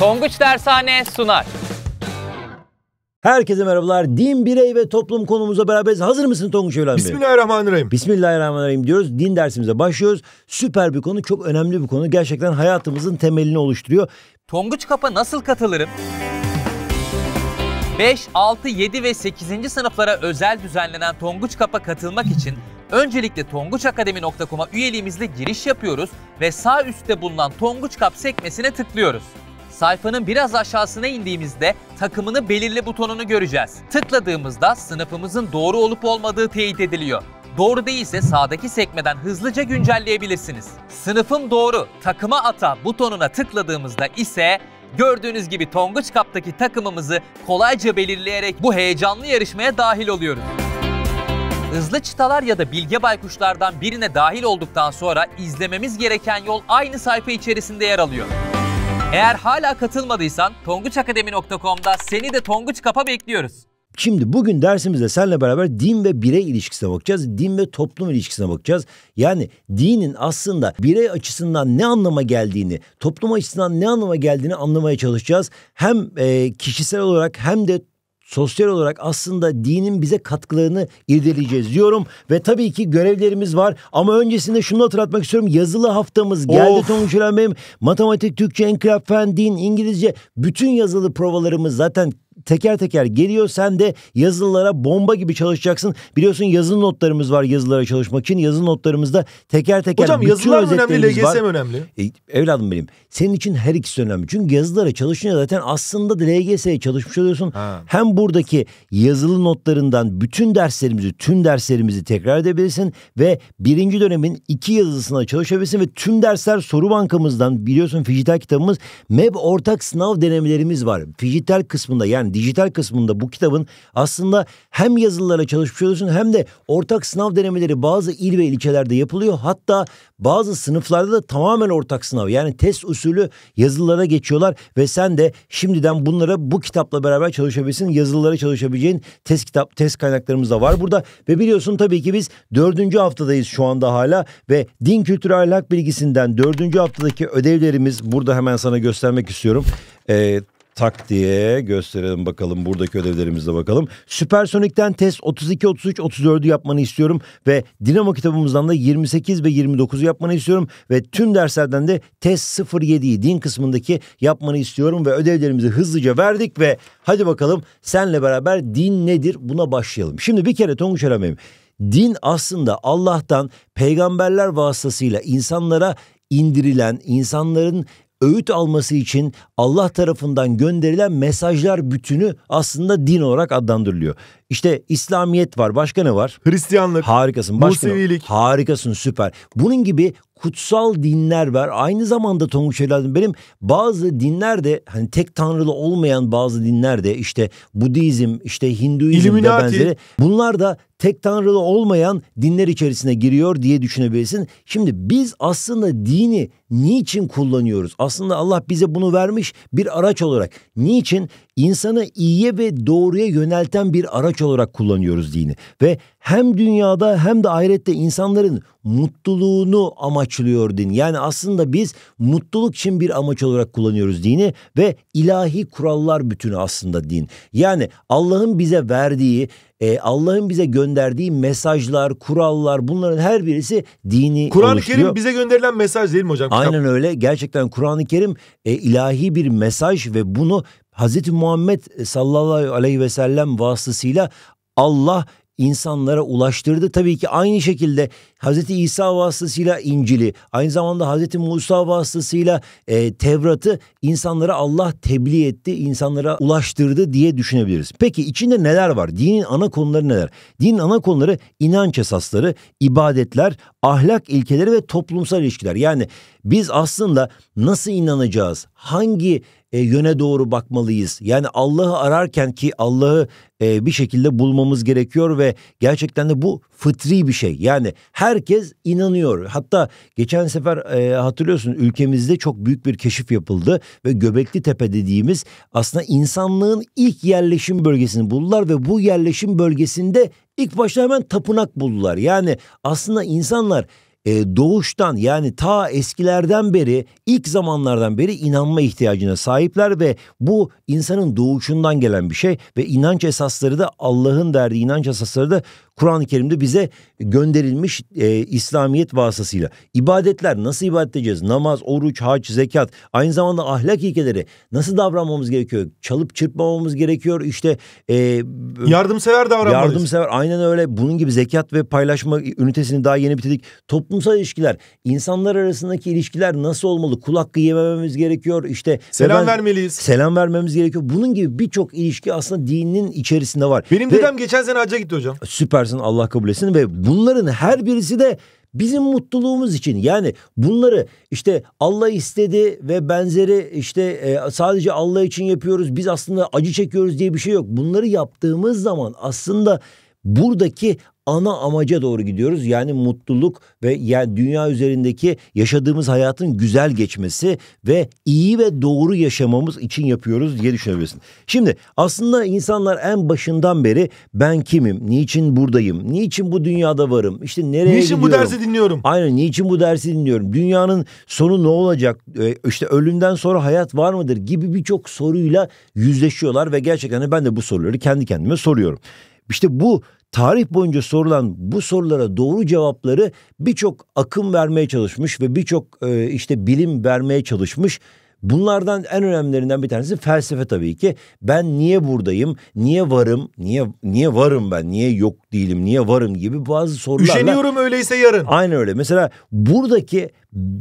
Tonguç Dershane sunar. Herkese merhabalar. Din, birey ve toplum konumuza beraberiz. Hazır mısın Tonguç Evlen Bey? Bismillahirrahmanirrahim. Bismillahirrahmanirrahim diyoruz. Din dersimize başlıyoruz. Süper bir konu, çok önemli bir konu. Gerçekten hayatımızın temelini oluşturuyor. Tonguç Kap'a nasıl katılırım? 5, 6, 7 ve 8. sınıflara özel düzenlenen Tonguç Kap'a katılmak için öncelikle tonguçakademi.com'a üyeliğimizle giriş yapıyoruz ve sağ üstte bulunan Tonguç Kap sekmesine tıklıyoruz. Sayfanın biraz aşağısına indiğimizde takımını belirli butonunu göreceğiz. Tıkladığımızda sınıfımızın doğru olup olmadığı teyit ediliyor. Doğru değilse sağdaki sekmeden hızlıca güncelleyebilirsiniz. Sınıfım doğru, takıma ata butonuna tıkladığımızda ise gördüğünüz gibi Tonguç Cup'taki takımımızı kolayca belirleyerek bu heyecanlı yarışmaya dahil oluyoruz. Hızlı çıtalar ya da bilge baykuşlardan birine dahil olduktan sonra izlememiz gereken yol aynı sayfa içerisinde yer alıyor. Eğer hala katılmadıysan tonguçakademi.com'da seni de Tonguç Kap'a bekliyoruz. Şimdi bugün dersimizde seninle beraber din ve birey ilişkisine bakacağız. Din ve toplum ilişkisine bakacağız. Yani dinin aslında birey açısından ne anlama geldiğini, toplum açısından ne anlama geldiğini anlamaya çalışacağız. Hem e, kişisel olarak hem de sosyal olarak aslında dinin bize katkılarını irdeleyeceğiz diyorum. Ve tabii ki görevlerimiz var ama öncesinde şunu hatırlatmak istiyorum. Yazılı haftamız geldi Tonguç Ölen Matematik, Türkçe, Enkılap, Fen, Din, İngilizce bütün yazılı provalarımız zaten teker teker geliyor. Sen de yazılılara bomba gibi çalışacaksın. Biliyorsun yazılı notlarımız var yazılara çalışmak için. Yazılı notlarımızda teker teker Hocam yazılar önemli, LGS mi önemli? E, evladım benim. Senin için her ikisi önemli. Çünkü yazılara çalışınca zaten aslında da LGS'ye çalışmış oluyorsun. Ha. Hem buradaki yazılı notlarından bütün derslerimizi, tüm derslerimizi tekrar edebilirsin ve birinci dönemin iki yazısına çalışabilirsin ve tüm dersler soru bankamızdan biliyorsun fijital kitabımız MEB ortak sınav denemelerimiz var. Fijital kısmında yani dijital kısmında bu kitabın aslında hem yazılılara çalışıyorsun hem de ortak sınav denemeleri bazı il ve ilçelerde yapılıyor. Hatta bazı sınıflarda da tamamen ortak sınav yani test usulü yazılılara geçiyorlar ve sen de şimdiden bunlara bu kitapla beraber çalışabilirsin. Yazılılara çalışabileceğin test kitap test kaynaklarımız da var burada ve biliyorsun tabii ki biz dördüncü haftadayız şu anda hala ve din kültürü ahlak bilgisinden dördüncü haftadaki ödevlerimiz burada hemen sana göstermek istiyorum. Ee, tak diye gösterelim bakalım buradaki ödevlerimizde bakalım. Süpersonik'ten test 32, 33, 34'ü yapmanı istiyorum ve Dinamo kitabımızdan da 28 ve 29'u yapmanı istiyorum ve tüm derslerden de test 07'yi din kısmındaki yapmanı istiyorum ve ödevlerimizi hızlıca verdik ve hadi bakalım senle beraber din nedir buna başlayalım. Şimdi bir kere Tonguç Eramem din aslında Allah'tan peygamberler vasıtasıyla insanlara indirilen, insanların öğüt alması için Allah tarafından gönderilen mesajlar bütünü aslında din olarak adlandırılıyor. İşte İslamiyet var. Başka ne var? Hristiyanlık. Harikasın. Başka Musevilik. Harikasın süper. Bunun gibi kutsal dinler var. Aynı zamanda Tonguç Şelale'nin benim bazı dinler de hani tek tanrılı olmayan bazı dinler de işte Budizm, işte Hinduizm ve benzeri. Bunlar da tek tanrılı olmayan dinler içerisine giriyor diye düşünebilirsin. Şimdi biz aslında dini niçin kullanıyoruz? Aslında Allah bize bunu vermiş bir araç olarak. Niçin? insanı iyiye ve doğruya yönelten bir araç olarak kullanıyoruz dini. Ve hem dünyada hem de ahirette insanların mutluluğunu amaçlıyor din. Yani aslında biz mutluluk için bir amaç olarak kullanıyoruz dini ve ilahi kurallar bütünü aslında din. Yani Allah'ın bize verdiği, e, Allah'ın bize gönderdiği mesajlar, kurallar bunların her birisi dini Kur'an-ı Kerim bize gönderilen mesaj değil mi hocam? Aynen öyle. Gerçekten Kur'an-ı Kerim e, ilahi bir mesaj ve bunu Hazreti Muhammed e, sallallahu aleyhi ve sellem vasıtasıyla Allah insanlara ulaştırdı. Tabii ki aynı şekilde Hazreti İsa vasıtasıyla İncil'i, aynı zamanda Hazreti Musa vasıtasıyla e, Tevrat'ı insanlara Allah tebliğ etti, insanlara ulaştırdı diye düşünebiliriz. Peki içinde neler var? Dinin ana konuları neler? Dinin ana konuları inanç esasları, ibadetler, ahlak ilkeleri ve toplumsal ilişkiler. Yani biz aslında nasıl inanacağız? Hangi e, yöne doğru bakmalıyız. Yani Allah'ı ararken ki Allah'ı e, bir şekilde bulmamız gerekiyor ve gerçekten de bu fıtri bir şey. Yani herkes inanıyor. Hatta geçen sefer e, hatırlıyorsun ülkemizde çok büyük bir keşif yapıldı ve Göbekli Tepe dediğimiz aslında insanlığın ilk yerleşim bölgesini buldular ve bu yerleşim bölgesinde ilk başta hemen tapınak buldular. Yani aslında insanlar e, doğuştan yani ta eskilerden beri ilk zamanlardan beri inanma ihtiyacına sahipler ve bu insanın doğuşundan gelen bir şey ve inanç esasları da Allah'ın derdi inanç esasları da Kur'an-ı Kerim'de bize gönderilmiş e, İslamiyet vasıtasıyla. İbadetler nasıl ibadet edeceğiz? Namaz, oruç, hac, zekat, aynı zamanda ahlak ilkeleri nasıl davranmamız gerekiyor? Çalıp çırpmamamız gerekiyor. İşte e, yardımsever davranmalıyız. Yardımsever aynen öyle. Bunun gibi zekat ve paylaşma ünitesini daha yeni bitirdik. Toplumsal ilişkiler, insanlar arasındaki ilişkiler nasıl olmalı? Kul hakkı yemememiz gerekiyor. İşte selam ben, vermeliyiz. Selam vermemiz gerekiyor. Bunun gibi birçok ilişki aslında dinin içerisinde var. Benim ve, dedem geçen sene hacca gitti hocam. Süper versin Allah kabul etsin ve bunların her birisi de bizim mutluluğumuz için yani bunları işte Allah istedi ve benzeri işte e, sadece Allah için yapıyoruz biz aslında acı çekiyoruz diye bir şey yok. Bunları yaptığımız zaman aslında buradaki ana amaca doğru gidiyoruz. Yani mutluluk ve yani dünya üzerindeki yaşadığımız hayatın güzel geçmesi ve iyi ve doğru yaşamamız için yapıyoruz diye düşünebilirsin. Şimdi aslında insanlar en başından beri ben kimim, niçin buradayım, niçin bu dünyada varım, işte nereye niçin gidiyorum. Niçin bu dersi dinliyorum. Aynen niçin bu dersi dinliyorum, dünyanın sonu ne olacak, ee, İşte ölümden sonra hayat var mıdır gibi birçok soruyla yüzleşiyorlar ve gerçekten ben de bu soruları kendi kendime soruyorum. İşte bu tarih boyunca sorulan bu sorulara doğru cevapları birçok akım vermeye çalışmış ve birçok e, işte bilim vermeye çalışmış. Bunlardan en önemlilerinden bir tanesi felsefe tabii ki. Ben niye buradayım? Niye varım? Niye niye varım ben? Niye yok değilim? Niye varım gibi bazı sorularla. Üşeniyorum öyleyse yarın. Aynı öyle. Mesela buradaki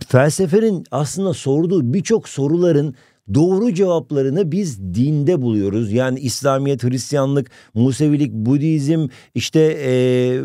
felsefenin aslında sorduğu birçok soruların doğru cevaplarını biz dinde buluyoruz. Yani İslamiyet, Hristiyanlık, Musevilik, Budizm, işte e,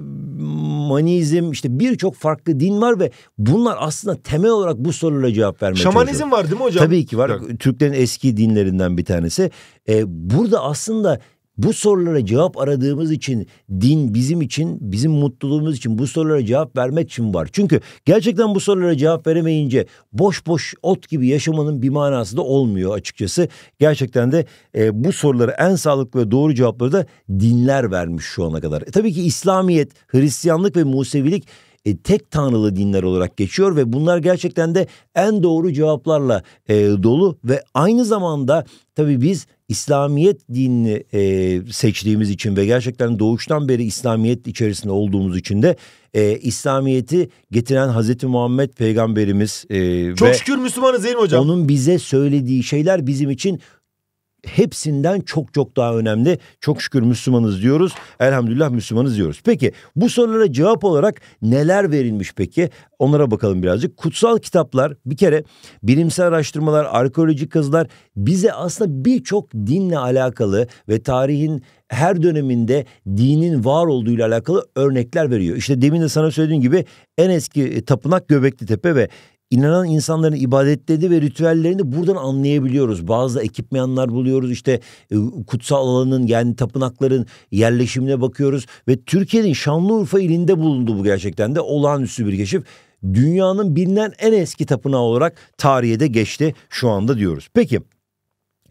Manizm, işte birçok farklı din var ve bunlar aslında temel olarak bu sorulara cevap vermeye Şamanizm çalışıyor. var değil mi hocam? Tabii ki var. Yok. Türklerin eski dinlerinden bir tanesi. E, burada aslında bu sorulara cevap aradığımız için din bizim için, bizim mutluluğumuz için bu sorulara cevap vermek için var. Çünkü gerçekten bu sorulara cevap veremeyince boş boş ot gibi yaşamanın bir manası da olmuyor açıkçası. Gerçekten de e, bu sorulara en sağlıklı ve doğru cevapları da dinler vermiş şu ana kadar. E, tabii ki İslamiyet, Hristiyanlık ve Musevilik e, tek tanrılı dinler olarak geçiyor ve bunlar gerçekten de en doğru cevaplarla e, dolu ve aynı zamanda tabii biz İslamiyet dinini e, seçtiğimiz için ve gerçekten doğuştan beri İslamiyet içerisinde olduğumuz için de e, İslamiyet'i getiren Hazreti Muhammed peygamberimiz e, çok ve şükür Müslümanız değil mi hocam? Onun bize söylediği şeyler bizim için hepsinden çok çok daha önemli. Çok şükür Müslümanız diyoruz. Elhamdülillah Müslümanız diyoruz. Peki bu sorulara cevap olarak neler verilmiş peki? Onlara bakalım birazcık. Kutsal kitaplar bir kere bilimsel araştırmalar, arkeolojik kazılar bize aslında birçok dinle alakalı ve tarihin her döneminde dinin var olduğuyla alakalı örnekler veriyor. İşte demin de sana söylediğim gibi en eski tapınak Göbekli Tepe ve inanan insanların ibadetleri ve ritüellerini buradan anlayabiliyoruz. Bazı ekipmeyanlar buluyoruz işte e, kutsal alanın yani tapınakların yerleşimine bakıyoruz ve Türkiye'nin Şanlıurfa ilinde bulundu bu gerçekten de olağanüstü bir keşif. Dünyanın bilinen en eski tapınağı olarak tarihe de geçti şu anda diyoruz. Peki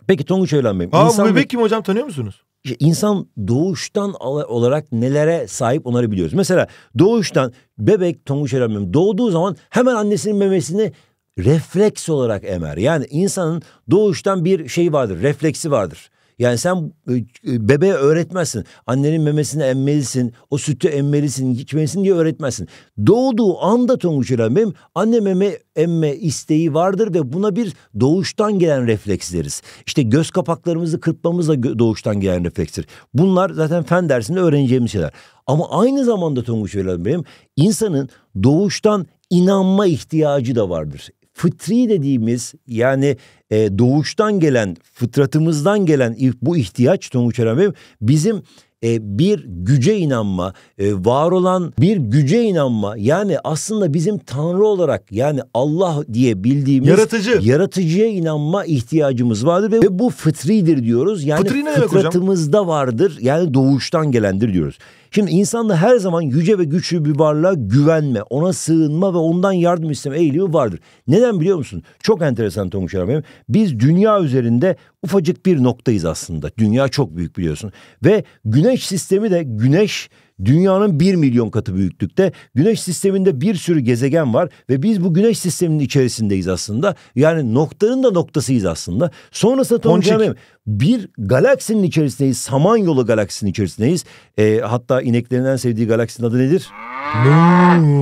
Peki Tonguç Evlen Bey. Aa İnsan kim hocam tanıyor musunuz? işte insan doğuştan olarak nelere sahip onları biliyoruz. Mesela doğuştan bebek tonguç erenmem doğduğu zaman hemen annesinin memesini refleks olarak emer. Yani insanın doğuştan bir şey vardır, refleksi vardır. Yani sen e, e, bebeğe öğretmezsin. Annenin memesini emmelisin. O sütü emmelisin. içmelisin diye öğretmezsin. Doğduğu anda Tonguç İlhan benim anne meme emme isteği vardır ve buna bir doğuştan gelen refleks deriz. İşte göz kapaklarımızı kırpmamız da doğuştan gelen reflekstir. Bunlar zaten fen dersinde öğreneceğimiz şeyler. Ama aynı zamanda Tonguç İlhan benim insanın doğuştan inanma ihtiyacı da vardır fıtri dediğimiz yani e, doğuştan gelen fıtratımızdan gelen bu ihtiyaç Tonguç Eren Bey bizim e, bir güce inanma, e, var olan bir güce inanma. Yani aslında bizim tanrı olarak yani Allah diye bildiğimiz yaratıcı yaratıcıya inanma ihtiyacımız vardır ve bu fıtridir diyoruz. Yani Fıtri ne fıtratımızda hocam? vardır. Yani doğuştan gelendir diyoruz. Şimdi insanda her zaman yüce ve güçlü bir varlığa güvenme, ona sığınma ve ondan yardım isteme eğilimi vardır. Neden biliyor musun? Çok enteresan Tonguç Hanım. Biz dünya üzerinde ufacık bir noktayız aslında. Dünya çok büyük biliyorsun. Ve güneş sistemi de güneş dünyanın 1 milyon katı büyüklükte. Güneş sisteminde bir sürü gezegen var ve biz bu güneş sisteminin içerisindeyiz aslında. Yani noktanın da noktasıyız aslında. Sonrasında Tonçik. bir galaksinin içerisindeyiz. Samanyolu galaksinin içerisindeyiz. E, hatta ineklerinden sevdiği galaksinin adı nedir?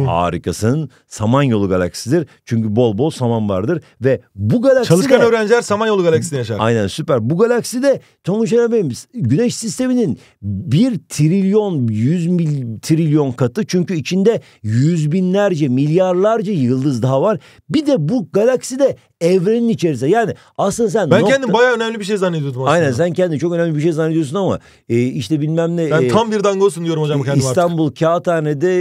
Harikasın. Samanyolu galaksisidir. Çünkü bol bol saman vardır ve bu galakside... Çalışkan öğrenciler Samanyolu galaksisinde yaşar. Aynen süper. Bu galakside Tonguç Bey'imiz Güneş sisteminin bir trilyon yüz mil, trilyon katı. Çünkü içinde yüz binlerce, milyarlarca yıldız daha var. Bir de bu galaksi de evrenin içerisinde. Yani aslında sen... Ben nokta... kendim bayağı önemli bir şey zannediyordum aslında. Aynen sen kendini çok önemli bir şey zannediyorsun ama e, işte bilmem ne... Ben e, tam bir dangosun diyorum hocam e, kendim İstanbul artık. Kağıthane'de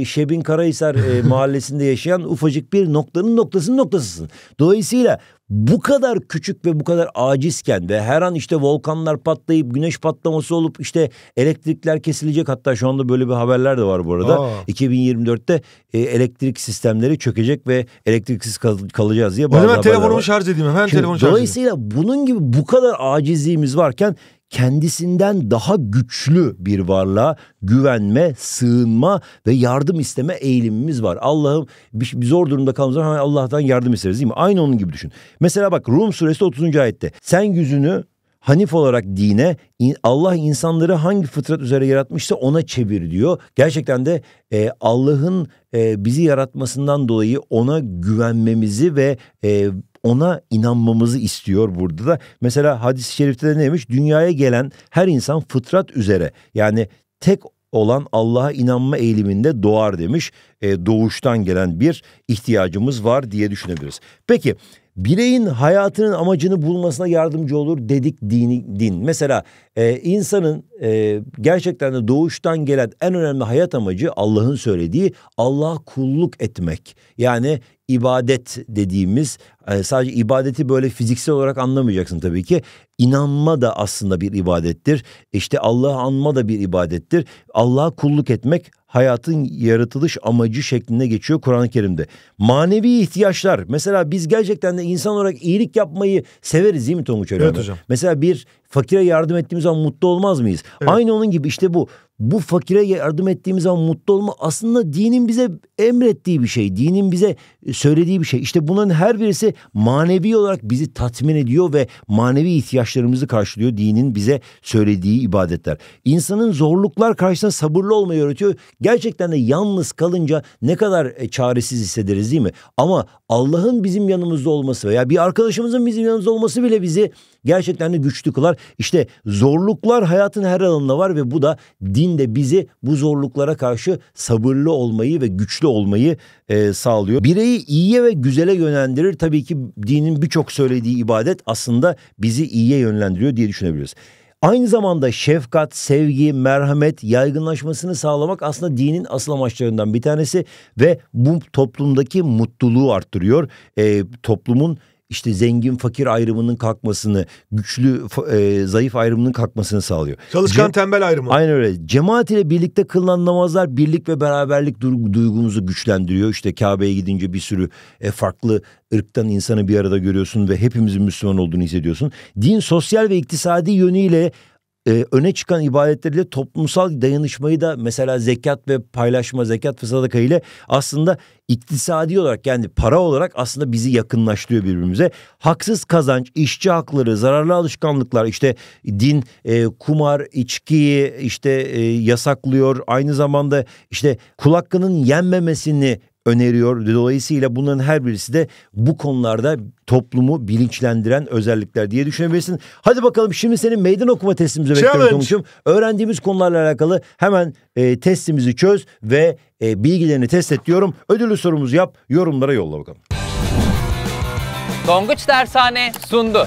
e, Şebin Karahisar e, mahallesinde yaşayan ufacık bir noktanın noktasının noktasısın. Dolayısıyla bu kadar küçük ve bu kadar acizken ve her an işte volkanlar patlayıp güneş patlaması olup işte elektrikler kesilecek hatta şu anda böyle bir haberler de var bu arada. Aa. 2024'te e, elektrik sistemleri çökecek ve elektriksiz kal- kalacağız diye bazı ben hemen telefonumu şarj edeyim hemen Şimdi, telefonu şarj edeyim. Dolayısıyla bunun gibi bu kadar acizliğimiz varken kendisinden daha güçlü bir varlığa güvenme, sığınma ve yardım isteme eğilimimiz var. Allah'ım bir, zor durumda kalmamızda hemen Allah'tan yardım isteriz değil mi? Aynı onun gibi düşün. Mesela bak Rum suresi 30. ayette sen yüzünü Hanif olarak dine Allah insanları hangi fıtrat üzere yaratmışsa ona çevir diyor. Gerçekten de e, Allah'ın e, bizi yaratmasından dolayı ona güvenmemizi ve e, ona inanmamızı istiyor burada da. Mesela hadis-i şerifte de neymiş? Dünyaya gelen her insan fıtrat üzere yani tek olan Allah'a inanma eğiliminde doğar demiş. E, doğuştan gelen bir ihtiyacımız var diye düşünebiliriz. Peki bireyin hayatının amacını bulmasına yardımcı olur dedik dini din. Mesela e, insanın e, gerçekten de doğuştan gelen en önemli hayat amacı Allah'ın söylediği Allah'a kulluk etmek. Yani ibadet dediğimiz e, sadece ibadeti böyle fiziksel olarak anlamayacaksın tabii ki. İnanma da aslında bir ibadettir. İşte Allah'ı anma da bir ibadettir. Allah'a kulluk etmek hayatın yaratılış amacı şeklinde geçiyor Kur'an-ı Kerim'de. Manevi ihtiyaçlar. Mesela biz gerçekten de insan olarak iyilik yapmayı severiz değil mi Tonguç Hocam? Evet hocam. Mesela bir fakire yardım ettiğimiz zaman mutlu olmaz mıyız? Evet. Aynı onun gibi işte bu bu fakire yardım ettiğimiz zaman mutlu olma aslında dinin bize emrettiği bir şey. Dinin bize e, söylediği bir şey. İşte bunların her birisi manevi olarak bizi tatmin ediyor ve manevi ihtiyaçlarımızı karşılıyor dinin bize söylediği ibadetler. İnsanın zorluklar karşısında sabırlı olmayı öğretiyor. Gerçekten de yalnız kalınca ne kadar e, çaresiz hissederiz değil mi? Ama Allah'ın bizim yanımızda olması veya bir arkadaşımızın bizim yanımızda olması bile bizi gerçekten de güçlü kılar. İşte zorluklar hayatın her alanında var ve bu da din din de bizi bu zorluklara karşı sabırlı olmayı ve güçlü olmayı e, sağlıyor. Bireyi iyiye ve güzele yönlendirir. Tabii ki dinin birçok söylediği ibadet aslında bizi iyiye yönlendiriyor diye düşünebiliriz. Aynı zamanda şefkat, sevgi, merhamet yaygınlaşmasını sağlamak aslında dinin asıl amaçlarından bir tanesi ve bu toplumdaki mutluluğu arttırıyor. E, toplumun işte zengin fakir ayrımının kalkmasını, güçlü e, zayıf ayrımının kalkmasını sağlıyor. Çalışkan Ce tembel ayrımı. Aynen öyle. Cemaat ile birlikte kılınan namazlar birlik ve beraberlik duygumuzu güçlendiriyor. İşte Kabe'ye gidince bir sürü e, farklı ırktan insanı bir arada görüyorsun ve hepimizin Müslüman olduğunu hissediyorsun. Din sosyal ve iktisadi yönüyle e, öne çıkan ibadetleriyle toplumsal dayanışmayı da mesela zekat ve paylaşma zekat ve sadaka ile aslında iktisadi olarak yani para olarak aslında bizi yakınlaştırıyor birbirimize. Haksız kazanç, işçi hakları, zararlı alışkanlıklar işte din e, kumar, içkiyi işte e, yasaklıyor. Aynı zamanda işte kul hakkının yenmemesini öneriyor. Dolayısıyla bunların her birisi de bu konularda toplumu bilinçlendiren özellikler diye düşünebilirsin. Hadi bakalım şimdi senin meydan okuma testimizi bekliyorum Tomuç'um. Öğrendiğimiz konularla alakalı hemen e, testimizi çöz ve e, bilgilerini test et diyorum. Ödüllü sorumuzu yap, yorumlara yolla bakalım. Tonguç Dershane sundu.